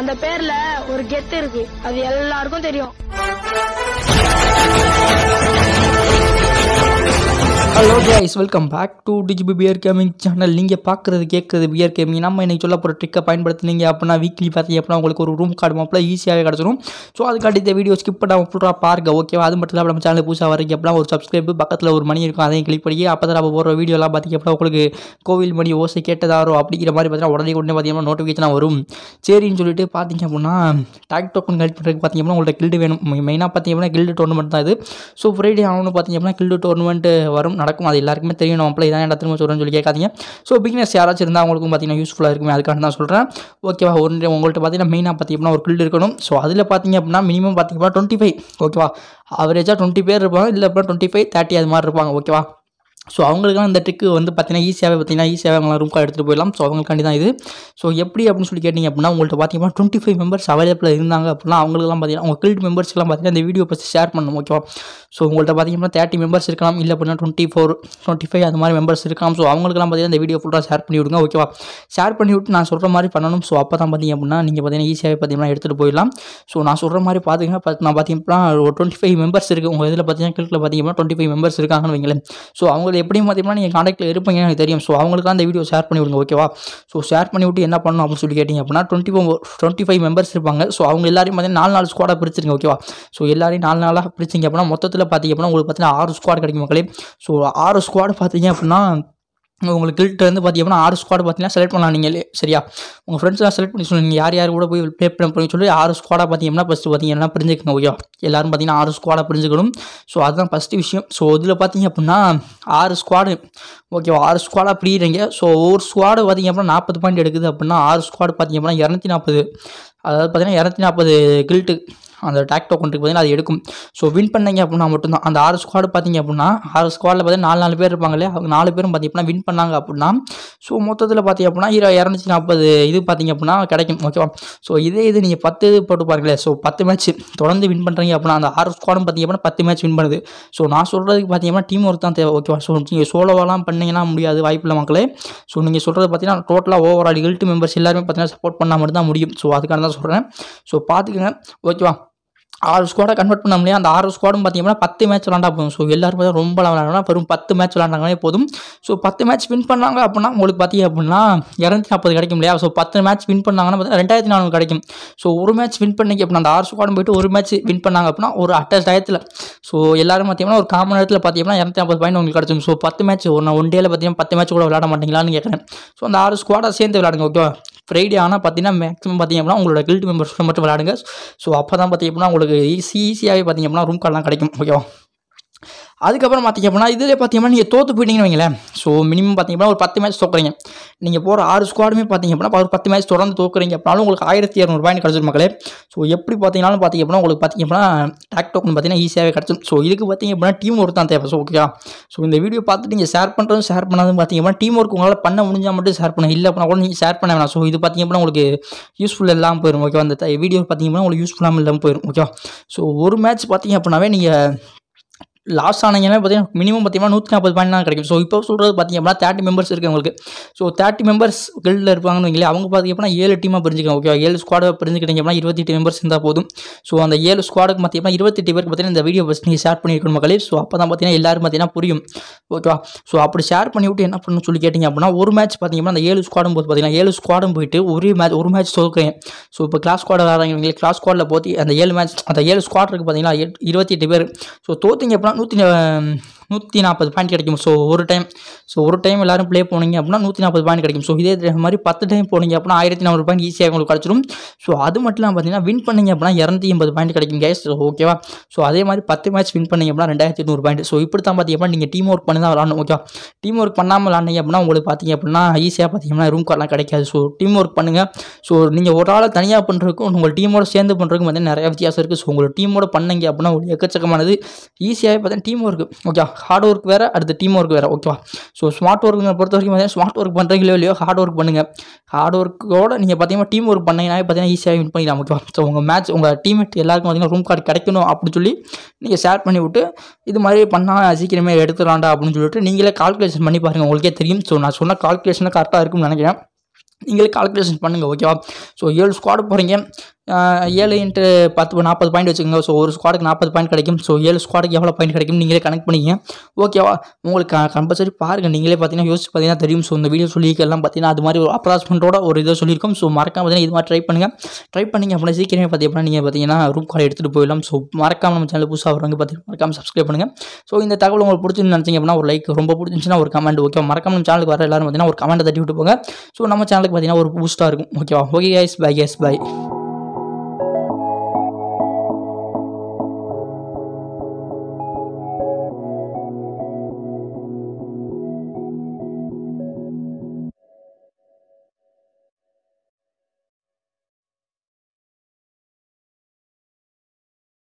அந்த பேர்ல ஒரு கெத்து இருக்கு அது எல்லாருக்கும் தெரியும் hello guys welcome back to DGP bear gaming channel நீங்கள் பார்க்குறது கேட்குறது பியர் கேமிங் நம்ம இன்றைக்கி சொல்ல போகிற ட்ரிக்கை பயன்படுத்தினீங்க அப்படின்னா வீக்லி பார்த்தீங்க அப்படின்னா உங்களுக்கு ஒரு ரூம் கார்டு மாப்பில் ஈஸியாகவே கிடச்சிடும் ஸோ அதுக்காண்டி இந்த வீடியோ ஸ்கிப் பண்ணாமல் ஃபுல்லாக பாருங்க ஓகேவா அது மட்டும் இல்லாமல் நம்ம சேனல் புதுசாக வரீங்க அப்படின்னா ஒரு சப்ஸ்கிரைப் பக்கத்தில் ஒரு மணி இருக்கும் அதையும் கிளிக் பண்ணி அப்போ தான் நம்ம போகிற வீடியோலாம் பார்த்திங்க அப்படின்னா உங்களுக்கு கோவில் மணி ஓசை கேட்டதாரோ அப்படிங்கிற மாதிரி பார்த்தீங்கன்னா உடனே உடனே பார்த்தீங்கன்னா நோட்டிஃபிகேஷனாக வரும் சரின்னு சொல்லிட்டு பார்த்தீங்க அப்படின்னா டாக் டோக்கன் கலெக்ட் பண்ணுறதுக்கு பார்த்தீங்க அப்படின்னா உங்கள்கிட்ட கில்டு வேணும் மெயினாக பார்த்தீங்க அப்படின்னா கில்டு டோர்னமெண்ட் தான் இது ஸோ ஃப்ரைடே ஆகணும் பார்த்தீங்க அப்படின்னா கில்டு டோர்னமெண்ட் வரும் நடக்கும் அது எல்லாருக்குமே தெரியும் நம்ம பிள்ளை இதான் திரும்ப சொல்கிறேன்னு சொல்லி கேட்காதீங்க ஸோ பிகினஸ் யாராச்சும் இருந்தால் அவங்களுக்கும் பார்த்தீங்கன்னா யூஸ்ஃபுல்லாக இருக்கும் அதுக்காக தான் சொல்கிறேன் ஓகேவா ஒரு உங்கள்கிட்ட பார்த்தீங்கன்னா மெயினாக பார்த்தீங்கன்னா ஒரு கில் இருக்கணும் ஸோ அதில் பார்த்தீங்க அப்படின்னா மினிமம் பார்த்தீங்கன்னா டுவெண்ட்டி ஃபைவ் ஓகேவா அவரேஜாக டுவெண்ட்டி பேர் இருப்பாங்க இல்லை அப்படின்னா டுவெண்ட்டி ஃபைவ் தேர்ட்டி அது மாதிரி இருப்பாங்க ஓகேவா ஸோ அவங்களுக்கான இந்த ட்ரிக்கு வந்து பார்த்தீங்கன்னா ஈஸியாகவே பார்த்தீங்கன்னா ஈஸியாக அவங்களாம் ரூம் கார்டு எடுத்துகிட்டு போயிடலாம் ஸோ அவங்களுக்காண்டி தான் இது ஸோ எப்படி அப்படின்னு சொல்லி கேட்டிங்க அப்படின்னா உங்கள்கிட்ட பார்த்தீங்கன்னா டுவெண்ட்டி ஃபைவ் மெம்பர்ஸ் அவைலபிள் இருந்தாங்க அப்படின்னா அவங்களுக்குலாம் பார்த்தீங்கன்னா உங்கள் கில்ட் மெம்பர்ஸ்லாம் பார்த்தீங்கன்னா இந்த வீடியோ ஃபஸ்ட்டு ஷேர் பண்ணணும் ஓகேவா ஸோ உங்கள்கிட்ட பார்த்தீங்கன்னா தேர்ட்டி மெம்பர்ஸ் இருக்கலாம் இல்லை அப்படின்னா டுவெண்ட்டி ஃபோர் டுவெண்ட்டி ஃபைவ் அந்த மாதிரி மெம்பர்ஸ் இருக்கலாம் ஸோ அவங்களுக்குலாம் பார்த்தீங்கன்னா இந்த வீடியோ ஃபுல்லாக ஷேர் பண்ணி விடுங்க ஓகேவா ஷேர் பண்ணி விட்டு நான் சொல்கிற மாதிரி பண்ணணும் ஸோ அப்போ தான் பார்த்தீங்க அப்படின்னா நீங்கள் பார்த்தீங்கன்னா ஈஸியாகவே பார்த்தீங்கன்னா எடுத்துகிட்டு போயிடலாம் ஸோ நான் சொல்கிற மாதிரி பார்த்தீங்கன்னா நான் பார்த்தீங்கன்னா ஒரு டுவெண்ட்டி ஃபைவ் மெம்பர்ஸ் இருக்குது உங்கள் இதில் பார்த்தீங்கன்னா கில்ட்டில் பார்த்தீங்கன்னா டுவெண்ட்டி ஃபைவ் மெம்பர்ஸ் இருக்காங்கன்னு வைங்களேன் ஸோ அவங்களே எப்படியும் பார்த்தீங்கன்னா நீங்கள் காண்டாக்டில் இருப்பீங்க எனக்கு தெரியும் ஸோ அவங்களுக்கு அந்த வீடியோ ஷேர் பண்ணி விடுங்க ஓகேவா ஸோ ஷேர் பண்ணி விட்டு என்ன பண்ணணும் அப்படின்னு சொல்லி கேட்டிங்க அப்படின்னா twenty four twenty five members இருப்பாங்க ஸோ அவங்க எல்லாரையும் பார்த்தீங்கன்னா நாலு நாலு ஸ்குவாடாக பிரிச்சிருங்க ஓகேவா ஸோ எல்லாரையும் நாலு நாளாக பிரிச்சிங்க அப்படின்னா மொத்தத்தில் பார்த்தீங்க அப்படின்னா உங்களுக்கு பார்த்தீங்கன்னா ஆறு ஸ்குவாட் கிடைக்கும் மக்களே ஸோ ஆறு ஸ்குவாட் பார்த்தீங்க அப்படின்னா உங்களுக்கு கில்ட்டு வந்து பார்த்தீங்கன்னா ஆறு ஸ்குவாட் பார்த்தீங்கன்னா செலக்ட் பண்ணலாம் நீங்கள் சரியா உங்கள் ஃப்ரெண்ட்ஸ்லாம் செலக்ட் பண்ணி சொல்லுங்கள் யார் யார் கூட போய் ப்ளே பண்ண போய் சொல்லி ஆறு ஸ்குவாடாக பார்த்தீங்கன்னா ஃபஸ்ட்டு பார்த்தீங்கன்னா பிரிஞ்சுக்கங்க ஓகே எல்லோரும் பார்த்தீங்கன்னா ஆறு ஸ்குவாடாக பிரிஞ்சுக்கணும் ஸோ அதுதான் ஃபஸ்ட்டு விஷயம் ஸோ இதில் பார்த்தீங்க அப்படின்னா ஆறு ஸ்குவாடு ஓகேவா ஆறு ஸ்குவாடாக பிரியிறீங்க ஸோ ஒவ்வொரு ஸ்குவாடு பார்த்தீங்க அப்படின்னா நாற்பது பாயிண்ட் எடுக்குது அப்படின்னா ஆறு ஸ்குவாடு பார்த்தீங்க அப்படின்னா இரநூத்தி நாற்பது அதாவது பார்த்தீங்கன்னா இரநூத்தி நாற்பது கில்ட்டு அந்த டேக் டோக்கன் இருக்கு பார்த்தீங்கன்னா அது எடுக்கும் ஸோ வின் பண்ணீங்க அப்படின்னா மட்டும்தான் அந்த ஆறு ஸ்குவாடு பார்த்தீங்க அப்படின்னா ஆறு ஸ்குவாடில் பார்த்தீங்கன்னா நாலு நாலு பேர் இருப்பாங்களே அவங்க நாலு பேரும் பார்த்தீங்கன்னா வின் பண்ணாங்க அப்படின்னா ஸோ மொத்தத்தில் பார்த்தீங்க அப்படின்னா இரு இரநூத்தி நாற்பது இது பார்த்தீங்க அப்படின்னா கிடைக்கும் ஓகேவா ஸோ இதே இது நீங்கள் பத்து இது போட்டு பாருங்களேன் ஸோ பத்து மேட்ச் தொடர்ந்து வின் பண்ணுறீங்க அப்படின்னா அந்த ஆறு ஸ்குவாடும் பார்த்தீங்க அப்படின்னா பத்து மேட்ச் வின் பண்ணுது ஸோ நான் சொல்கிறதுக்கு பார்த்தீங்கன்னா டீம் ஒர்க் தான் தேவை ஓகேவா ஸோ நீங்கள் சோலோவெல்லாம் பண்ணிங்கன்னா முடியாது வாய்ப்பு இல்லை மக்களே ஸோ நீங்கள் சொல்கிறது பார்த்தீங்கன்னா டோட்டலாக ஓவரால் இல்ட்டு மெம்பர்ஸ் எல்லாருமே பார்த்தீங்கன்னா சப்போர்ட் பண்ணால் மட்டும்தான் தான் முடியும் ஸோ அதுக்காக தான் சொல்கிறேன் ஸோ பார்த்துக்கங்க ஓகேவா ஆறு ஸ்குவாடை கன்வெர்ட் பண்ண முடியும் அந்த ஆறு ஸ்குவாடும் பார்த்தீங்கன்னா பத்து மேட்ச் விளாண்டா போதும் ஸோ எல்லாரும் பார்த்தீங்கன்னா ரொம்ப விளாண்டா வெறும் பத்து மேட்ச் விளாண்டாங்களே போதும் ஸோ பத்து மேட்ச் வின் பண்ணாங்க அப்படின்னா உங்களுக்கு பார்த்தீங்க அப்படின்னா இரநூத்தி நாற்பது கிடைக்கும் இல்லையா ஸோ பத்து மேட்ச் வின் பண்ணாங்கன்னா பார்த்தீங்கன்னா ரெண்டாயிரத்தி நானூறு கிடைக்கும் ஸோ ஒரு மேட்ச் வின் பண்ணிக்கு அப்படின்னா அந்த ஆறு ஸ்குவாடும் போயிட்டு ஒரு மேட்ச் வின் பண்ணாங்க அப்படின்னா ஒரு அட்ட டயத்தில் ஸோ எல்லாரும் பார்த்தீங்கன்னா ஒரு காமன் நேரத்தில் பார்த்தீங்கன்னா இரநூத்தி நாற்பது பாயிண்ட் உங்களுக்கு கிடச்சிடும் ஸோ பத்து மேட்ச் ஒன்று ஒன் டேயில் பார்த்தீங்கன்னா பத்து மேட்ச் கூட விளாட மாட்டீங்களான்னு கேட்குறேன் ஸோ அந்த ஆறு ஸ்குவாடாக சேர்ந்து விளாடுங்க ஓகே ஃப்ரைடே ஆனால் பார்த்திங்கன்னா மேக்ஸிமம் பார்த்திங்க அப்படின்னா உங்களோட கில்ட் மெம்பர்ஸ் மட்டும் விளையாடுங்க ஸோ அப்போ தான் பார்த்திங்க அப்படின்னா உங்களுக்கு ஈஸி ஈஸியாகவே பார்த்திங்க அப்படின்னா ரூம் கார்டெலாம் கிடைக்கும் ஓகேவா அதுக்கப்புறம் பார்த்திங்க அப்படின்னா இதில் பார்த்திங்க நீங்கள் தோற்று போயிட்டீங்கன்னு வைங்களேன் ஸோ மினிமம் பார்த்திங்க அப்படின்னா ஒரு பத்து மேட்ச் தோக்குறீங்க நீங்கள் போகிற ஆறு ஸ்குவாடுமே பார்த்திங்க அப்படின்னா ஒரு பத்து மேட்ச் தொடர்ந்து தோக்குறீங்க அப்படின்னா உங்களுக்கு ஆயிரத்தி இரநூறுபாயின்னு கிடச்சிரு மக்களே ஸோ எப்படி பார்த்தீங்கன்னாலும் பார்த்திங்க அப்படின்னா உங்களுக்கு பார்த்திங்க அப்படின்னா டாக் டோக்கன் ஈஸியாகவே கிடச்சிடும் ஸோ இதுக்கு பார்த்திங்க அப்படின்னா டீம் ஒர்க் தான் தேவை ஸோ ஓகேயா ஸோ இந்த வீடியோ பார்த்துட்டு நீங்கள் ஷேர் பண்ணுறதும் ஷேர் பண்ணாதும் பார்த்திங்க அப்படின்னா டீம் ஒர்க் உங்களால் பண்ண முடிஞ்சால் மட்டும் ஷேர் பண்ண இல்லை அப்படின்னா கூட நீங்கள் ஷேர் பண்ண வேணாம் ஸோ இது பார்த்திங்க அப்படின்னா உங்களுக்கு யூஸ்ஃபுல் இல்லாமல் போயிடும் ஓகேவா அந்த வீடியோ பார்த்திங்க அப்படின்னா உங்களுக்கு யூஸ்ஃபுல்லாமல் இல்லாமல் போயிடும் ஓகேவா ஸோ ஒரு மேட்ச் பார்த்திங்க அப்படின்னாவே நீங்கள் லாஸ் ஆனீங்கன்னா பார்த்தீங்கன்னா மினிமம் பார்த்தீங்கன்னா நூற்றி நாற்பது பாயிண்ட் தான் கிடைக்கும் ஸோ இப்போ சொல்கிறது பார்த்தீங்க அப்படின்னா தேர்ட்டி மெம்பர்ஸ் இருக்குது உங்களுக்கு ஸோ தேர்ட்டி மெம்பர்ஸ் கில்டில் இருப்பாங்கன்னு இல்லையா அவங்க பார்த்திங்க அப்படின்னா ஏழு டீமாக பிரிஞ்சுக்கோங்க ஓகே ஏழு ஸ்குவாடாக பிரிஞ்சுக்கிட்டீங்க அப்படின்னா இருபத்தெட்டு மெம்பர்ஸ் இருந்தால் போதும் ஸோ அந்த ஏழு ஸ்குவாடுக்கு பார்த்தீங்கன்னா இருபத்தெட்டு பேருக்கு பார்த்தீங்கன்னா இந்த வீடியோ ஃபஸ்ட் நீங்கள் ஷேர் பண்ணியிருக்கணும் மக்களே ஸோ அப்போ தான் பார்த்தீங்கன்னா எல்லாரும் பார்த்தீங்கன்னா புரியும் ஓகேவா ஸோ அப்படி ஷேர் பண்ணி விட்டு என்ன பண்ணணும் சொல்லி கேட்டிங்க அப்படின்னா ஒரு மேட்ச் பார்த்தீங்கன்னா அந்த ஏழு ஸ்குவாடும் போது பார்த்தீங்கன்னா ஏழு ஸ்குவாடும் போயிட்டு ஒரு மேட்ச் ஒரு மேட்ச் தோக்குறேன் ஸோ இப்போ கிளாஸ் ஸ்குவாட் ஆகிறாங்க கிளாஸ் ஸ்குவாடில் போய் அந்த ஏழு மேட்ச் அந்த ஏழு ஸ்குவாட் இருக்குது பார்த்திங்கன்னா இருபத்தி எட்டு பேர் ஸோ தோத்திங்க அப்படின்னா நூற்றி நூற்றி நாற்பது பாயிண்ட் கிடைக்கும் ஸோ ஒரு டைம் ஸோ ஒரு டைம் எல்லாரும் ப்ளே போனீங்க அப்படின்னா நூற்றி நாற்பது பாயிண்ட் கிடைக்கும் ஸோ இதே மாதிரி பத்து டைம் போனீங்க அப்படின்னா ஆயிரத்தி நானூறு பாயிண்ட் ஈஸியாக உங்களுக்கு கிடச்சிடும் ஸோ அது மட்டும் இல்லாமல் பார்த்தீங்கன்னா வின் பண்ணிங்க அப்படின்னா இரநூத்தி எண்பது பாயிண்ட் கிடைக்கும் கேஸ் ஸோ ஓகேவா ஸோ அதே மாதிரி பத்து மேட்ச் வின் பண்ணிங்க அப்படின்னா ரெண்டாயிரத்தி நூறு பாயிண்ட் ஸோ இப்படி தான் பார்த்தீங்கன்னா அப்படின்னா நீங்கள் டீம் ஒர்க் பண்ணி தான் விளாடணும் ஓகேவா டீம் ஒர்க் பண்ணாமல் விளாண்டிங்க அப்படின்னா உங்களுக்கு பார்த்தீங்க அப்படின்னா ஈஸியாக பார்த்தீங்கன்னா ரூம் கார்டெலாம் கிடைக்காது ஸோ டீம் ஒர்க் பண்ணுங்கள் ஸோ நீங்கள் ஒரு ஆளை தனியாக பண்ணுறதுக்கும் உங்கள் டீமோட சேர்ந்து பண்ணுறதுக்கும் பார்த்தீங்கன்னா நிறைய வித்தியாசம் இருக்குது ஸோ உங்களோட டீமோட பண்ணீங்க அப்படின்னா உங்களுக்கு எக்கச்சக்கமானது ஈஸியாகவே பார்த்தீங்கன்னா team work okay hard work வேறு அடுத்து டீம் ஒர்க் வேறு ஓகேவா ஸோ ஸ்மார்ட் ஒர்க்குங்க பொறுத்த வரைக்கும் பார்த்தீங்கன்னா ஸ்மார்ட் ஒர்க் பண்ணுறீங்களோ இல்லையோ ஹார்ட் ஒர்க் பண்ணுங்கள் ஹார்ட் ஒர்க்கோட நீங்கள் பார்த்தீங்கன்னா டீம் ஒர்க் பண்ணிங்கன்னா பார்த்தீங்கன்னா ஈஸியாக வின் பண்ணி நமக்கு ஸோ உங்கள் மேட்ச் உங்கள் டீம்மேட் எல்லாருக்கும் பார்த்தீங்கன்னா ரூம் கார்டு கிடைக்கணும் அப்படின்னு சொல்லி நீங்கள் ஷேர் பண்ணி விட்டு இது மாதிரி பண்ணால் சீக்கிரமே எடுத்துடலாண்டா அப்படின்னு சொல்லிட்டு நீங்களே கால்குலேஷன் பண்ணி பாருங்கள் உங்களுக்கே தெரியும் ஸோ நான் சொன்ன கால்குலேஷன் கரெக்டாக இருக்கும்னு நினைக்கிறேன் நீங்களே கால்குலேஷன் பண்ணுங்கள் ஓகேவா ஸோ ஏழு ஸ்குவாட் போகிறீங்க ஏழு இன்ட்டு பத்து நாற்பது பாயிண்ட் வச்சுக்கோங்க ஸோ ஒரு ஸ்குவாடுக்கு நாற்பது பாயிண்ட் கிடைக்கும் ஸோ ஏழு ஸ்குவாடுக்கு எவ்வளோ பாயிண்ட் கிடைக்கும் நீங்களே கனெக்ட் பண்ணிங்க ஓகேவா உங்களுக்கு கம்பல்சரி பாருங்கள் நீங்களே பார்த்தீங்கன்னா யோசிச்சு பார்த்தீங்கன்னா தெரியும் ஸோ இந்த வீடியோ சொல்லிக்கலாம் பார்த்தீங்கன்னா அது மாதிரி ஒரு அப்ராஸ்மெண்ட்டோட ஒரு இதை சொல்லியிருக்கோம் ஸோ மறக்காம பார்த்தீங்கன்னா இது மாதிரி ட்ரை பண்ணுங்கள் ட்ரை பண்ணிங்க அப்படின்னா சீக்கிரமே பார்த்தீங்கன்னா நீங்கள் பார்த்தீங்கன்னா ரூம் கார்டு எடுத்துகிட்டு போயிடலாம் ஸோ மறக்காம நம்ம சேனல் புதுசாக வரவங்க பார்த்தீங்கன்னா மறக்காம சப்ஸ்கிரைப் பண்ணுங்கள் ஸோ இந்த தகவல் உங்களுக்கு பிடிச்சிருந்து நினச்சிங்க அப்படின்னா ஒரு லைக் ரொம்ப பிடிச்சிருந்துச்சுன்னா ஒரு கமெண்ட் ஓகே மறக்காம நம்ம சேனலுக்கு வர எல்லாரும் பார்த்தீங்கன்னா ஒரு கமெண்ட் தட்டி விட்டு போங்க ஸோ நம்ம சேனலுக்கு பார்த்தீங்கன்னா ஒரு பூஸ்ட்டாக இருக்கும் ஓகேவா okay guys bye guys by